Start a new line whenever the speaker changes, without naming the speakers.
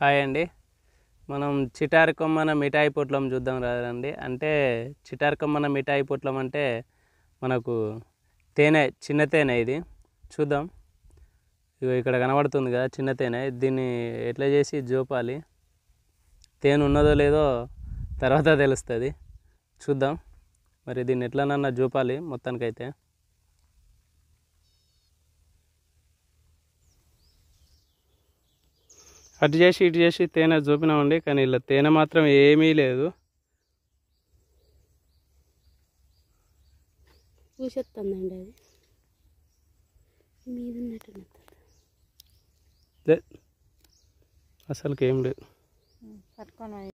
hi అండి మనం చిటారి కొమ్మన మిఠాయి పొట్లం చూద్దాం రాదండి అంటే చిటారి కొమ్మన మిఠాయి పొట్లం అంటే మనకు తేనె చిన్న తేనె ఇది చూద్దాం ఇగో ఇక్కడ కనబడుతుంది కదా చిన్న తేనె దీన్ని ఎట్లా చేసి జోపాలి తేనె ఉన్నదో లేదో తర్వాత తెలుస్తుంది చూద్దాం మరి దీన్ని ఎట్లనన్నా జోపాలి మొత్తానికైతే
అటు చేసి ఇటు చేసి తేనె చూపినామండి కానీ ఇలా తేనె మాత్రం ఏమీ లేదు
చూసేస్తుందండి
అది అసలుకి ఏం
లేదు